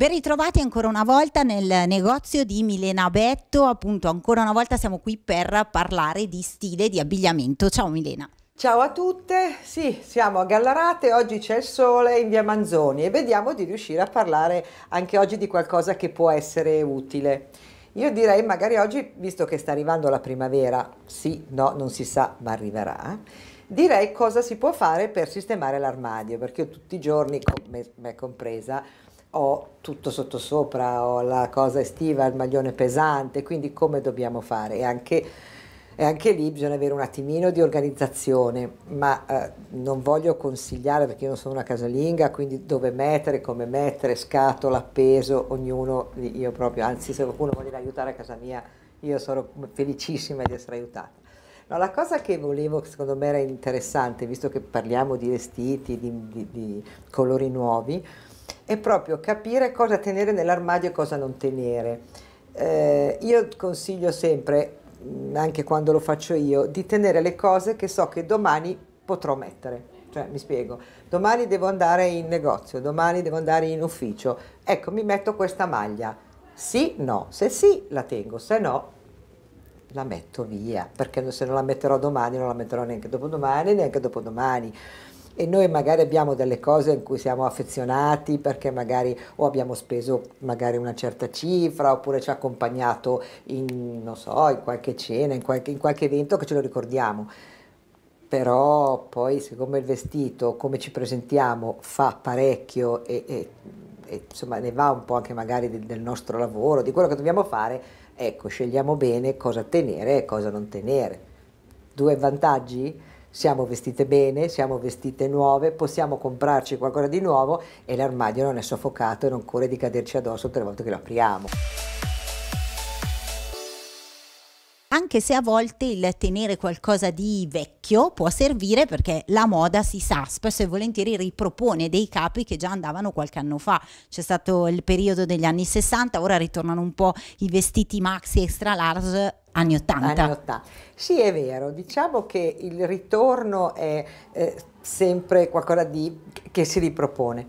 Ben ritrovati ancora una volta nel negozio di Milena Betto, appunto ancora una volta siamo qui per parlare di stile di abbigliamento. Ciao Milena. Ciao a tutte, sì, siamo a Gallarate, oggi c'è il sole in via Manzoni e vediamo di riuscire a parlare anche oggi di qualcosa che può essere utile. Io direi magari oggi, visto che sta arrivando la primavera, sì, no, non si sa, ma arriverà, direi cosa si può fare per sistemare l'armadio, perché io tutti i giorni, me compresa, ho tutto sottosopra, ho la cosa estiva, il maglione pesante, quindi come dobbiamo fare? E anche, e anche lì bisogna avere un attimino di organizzazione, ma eh, non voglio consigliare perché io non sono una casalinga, quindi dove mettere, come mettere, scatola, peso, ognuno, io proprio, anzi se qualcuno vuole aiutare a casa mia, io sono felicissima di essere aiutata. No, la cosa che volevo, che secondo me era interessante, visto che parliamo di vestiti, di, di, di colori nuovi, è proprio capire cosa tenere nell'armadio e cosa non tenere. Eh, io consiglio sempre, anche quando lo faccio io, di tenere le cose che so che domani potrò mettere. Cioè, mi spiego, domani devo andare in negozio, domani devo andare in ufficio, ecco, mi metto questa maglia. Sì, no, se sì la tengo, se no la metto via, perché se non la metterò domani non la metterò neanche dopodomani, neanche dopodomani e noi magari abbiamo delle cose in cui siamo affezionati perché magari o abbiamo speso magari una certa cifra oppure ci ha accompagnato in, non so, in qualche cena, in qualche, in qualche evento che ce lo ricordiamo però poi siccome il vestito, come ci presentiamo, fa parecchio e, e, e insomma ne va un po' anche magari del, del, nostro lavoro, di quello che dobbiamo fare, ecco, scegliamo bene cosa tenere e cosa non tenere. Due vantaggi? siamo vestite bene, siamo vestite nuove, possiamo comprarci qualcosa di nuovo e l'armadio non è soffocato e non corre di caderci addosso tutte le volte che lo apriamo. Anche se a volte il tenere qualcosa di vecchio può servire perché la moda si sa, spesso e volentieri ripropone dei capi che già andavano qualche anno fa. C'è stato il periodo degli anni 60, ora ritornano un po' i vestiti maxi extra large anni 80. Anni 80. Sì, è vero, diciamo che il ritorno è, è eh, sempre qualcosa di, che si ripropone.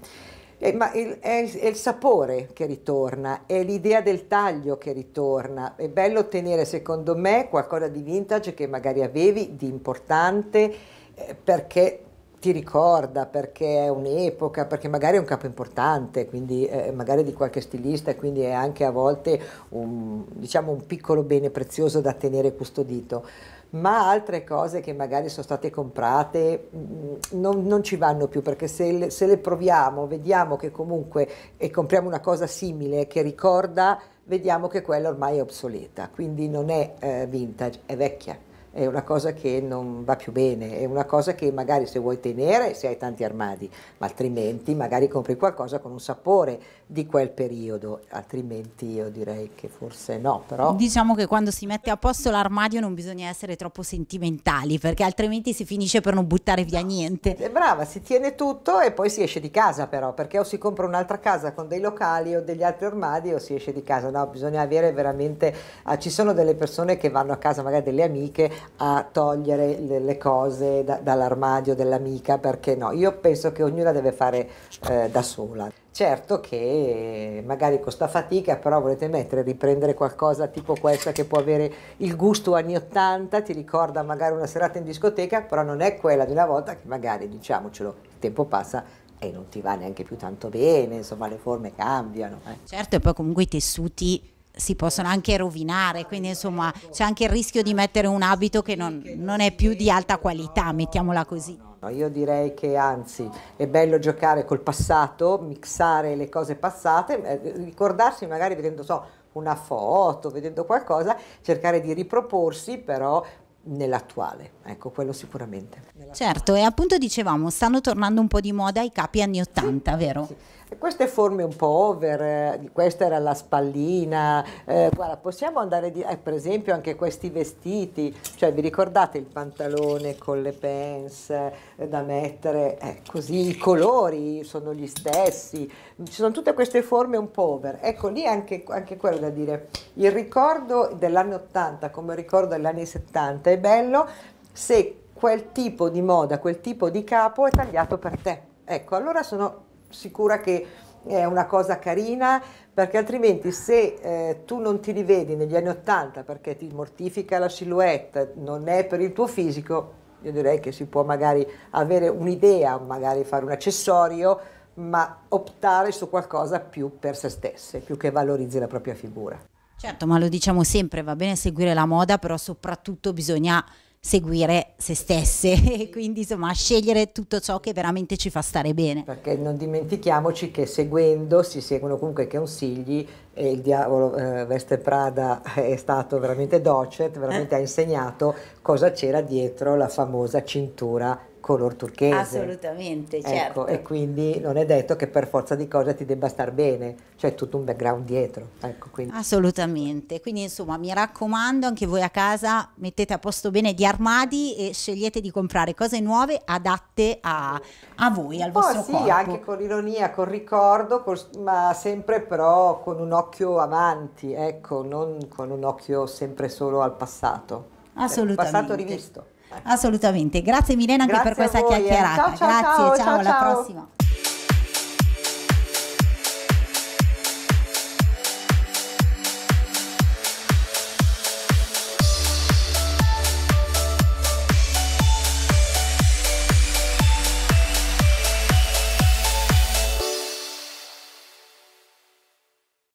Eh, ma il, è, il, è, il, sapore che ritorna, è l'idea del taglio che ritorna. È bello tenere, secondo me, qualcosa di vintage che magari avevi, di importante, eh, perché ti ricorda perché è un'epoca, perché magari è un capo importante, quindi eh, magari di qualche stilista, quindi è anche a volte un, diciamo, un piccolo bene prezioso da tenere custodito ma altre cose che magari sono state comprate mm, non, non ci vanno più perché se le, se le, proviamo, vediamo che comunque e compriamo una cosa simile che ricorda, vediamo che quella ormai è obsoleta, quindi non è eh, vintage, è vecchia è una cosa che non va più bene, è una cosa che magari se vuoi tenere se hai tanti armadi, ma altrimenti magari compri qualcosa con un sapore di quel periodo, altrimenti io direi che forse no, però... Diciamo che quando si mette a posto l'armadio non bisogna essere troppo sentimentali, perché altrimenti si finisce per non buttare via niente. È eh, brava, si tiene tutto e poi si esce di casa però, perché o si compra un'altra casa con dei locali o degli altri armadi o si esce di casa, no, bisogna avere veramente... Ah, ci sono delle persone che vanno a casa magari delle amiche a togliere le, le cose da, dall'armadio dell'amica, perché no, io penso che ognuna deve fare eh, da sola. Certo che eh, magari costa fatica, però volete mettere, riprendere qualcosa tipo questa che può avere il gusto anni 80, ti ricorda magari una serata in discoteca, però non è quella di una volta che magari, diciamocelo, il tempo passa e non ti va neanche più tanto bene, insomma le forme cambiano. Eh. Certo, e poi comunque i tessuti si possono anche rovinare, quindi insomma c'è anche il rischio di mettere un abito che non, non è più di alta qualità, mettiamola così. Io direi che anzi è bello giocare col passato, mixare le cose passate, eh, ricordarsi magari vedendo so, una foto, vedendo qualcosa, cercare di riproporsi però nell'attuale, ecco quello sicuramente. Certo, e appunto dicevamo, stanno tornando un po' di moda i capi anni 80, sì, vero? Sì. Queste forme un po' over, eh, questa era la spallina, eh, guarda, possiamo andare di, eh, per esempio anche questi vestiti, cioè vi ricordate il pantalone con le pants eh, da mettere, eh, così i colori sono gli stessi, ci sono tutte queste forme un po' over, ecco lì anche, anche quello da dire, il ricordo dell'anno 80 come ricordo degli anni 70 è bello se quel tipo di moda, quel tipo di capo è tagliato per te. Ecco, allora sono sicura che è una cosa carina perché altrimenti se eh, tu non ti rivedi negli anni 80 perché ti mortifica la silhouette, non è per il tuo fisico, io direi che si può magari avere un'idea, magari fare un accessorio, ma optare su qualcosa più per se stesse, più che valorizzi la propria figura. Certo, ma lo diciamo sempre, va bene seguire la moda, però soprattutto bisogna seguire se stesse e quindi insomma scegliere tutto ciò che veramente ci fa stare bene. Perché non dimentichiamoci che seguendo si seguono comunque i consigli e il diavolo eh, Veste Prada è stato veramente docet, veramente eh. ha insegnato cosa c'era dietro la famosa cintura color turchese. Assolutamente, ecco, certo. e quindi non è detto che per forza di cose ti debba star bene, c'è tutto un background dietro. Ecco, quindi. Assolutamente, quindi insomma mi raccomando anche voi a casa mettete a posto bene gli armadi e scegliete di comprare cose nuove adatte a, a voi, al oh, vostro sì, corpo. anche con ironia, con ricordo, con, ma sempre però con un occhio avanti, ecco, non con un occhio sempre solo al passato. Cioè, Assolutamente. Cioè, passato rivisto. Assolutamente, grazie Milena anche grazie per questa voi, eh. chiacchierata. Eh. Ciao, grazie, ciao, ciao alla prossima.